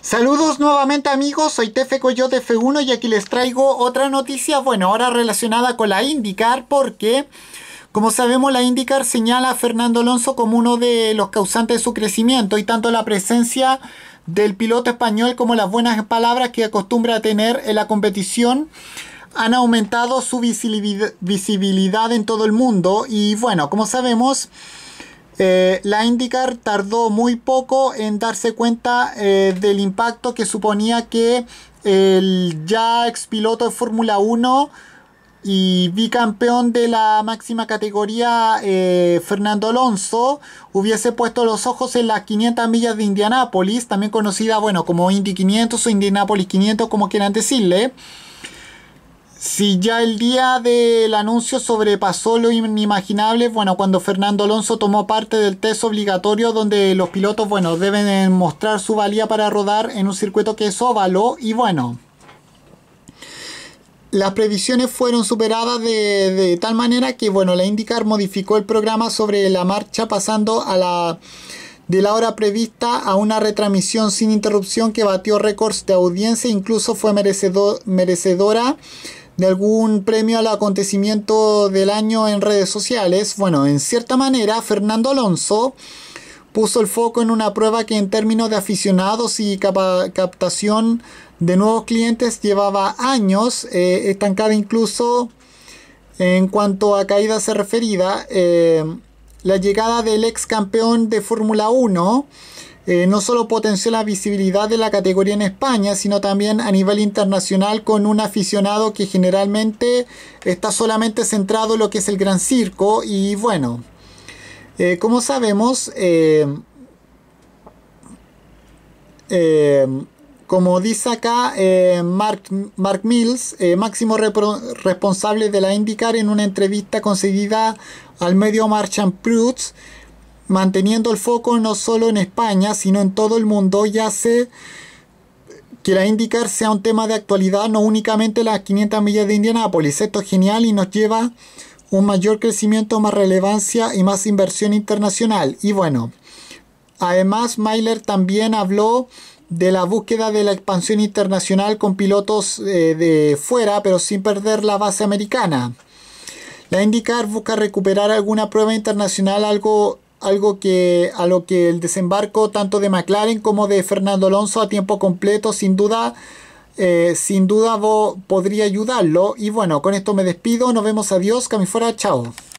Saludos nuevamente amigos, soy Tefe Coyote F1 y aquí les traigo otra noticia, bueno, ahora relacionada con la IndyCar porque... Como sabemos, la IndyCar señala a Fernando Alonso como uno de los causantes de su crecimiento y tanto la presencia del piloto español como las buenas palabras que acostumbra a tener en la competición han aumentado su visibilidad en todo el mundo y bueno, como sabemos, eh, la IndyCar tardó muy poco en darse cuenta eh, del impacto que suponía que el ya expiloto de Fórmula 1 y bicampeón de la máxima categoría eh, Fernando Alonso hubiese puesto los ojos en las 500 millas de Indianápolis, también conocida bueno como Indy 500 o Indianápolis 500 como quieran decirle. Si ya el día del anuncio sobrepasó lo inimaginable, bueno, cuando Fernando Alonso tomó parte del test obligatorio donde los pilotos, bueno, deben eh, mostrar su valía para rodar en un circuito que eso óvalo y bueno, las previsiones fueron superadas de, tal manera que bueno, la indicar modificó el programa sobre la marcha pasando a la de la hora prevista a una retransmisión sin interrupción que batió récords de audiencia e incluso fue merecedora de algún premio al acontecimiento del año en redes sociales, bueno, en cierta manera Fernando Alonso puso el foco en una prueba que en términos de aficionados y captación de nuevos clientes llevaba años eh, estancada incluso en cuanto a caída se referida. Eh, la llegada del ex campeón de Fórmula 1 eh, no solo potenció la visibilidad de la categoría en España, sino también a nivel internacional con un aficionado que generalmente está solamente centrado en lo que es el gran circo y bueno, eh, como sabemos, eh, como dice acá Mark, Mills, máximo responsable de la IndyCar, en una entrevista concedida al medio Marchand Prudes, manteniendo el foco no solo en España, sino en todo el mundo, ya que la indicar sea un tema de actualidad, no únicamente las 500 millas de Indianápolis. Esto es genial y nos lleva un mayor crecimiento, más relevancia y más inversión internacional. Y bueno, además Myler también habló de la búsqueda de la expansión internacional con pilotos eh, de fuera, pero sin perder la base americana. La IndyCar busca recuperar alguna prueba internacional, algo algo que a lo que el desembarco tanto de McLaren como de Fernando Alonso a tiempo completo sin duda eh, sin duda podría ayudarlo y bueno con esto me despido nos vemos adiós fuera, chao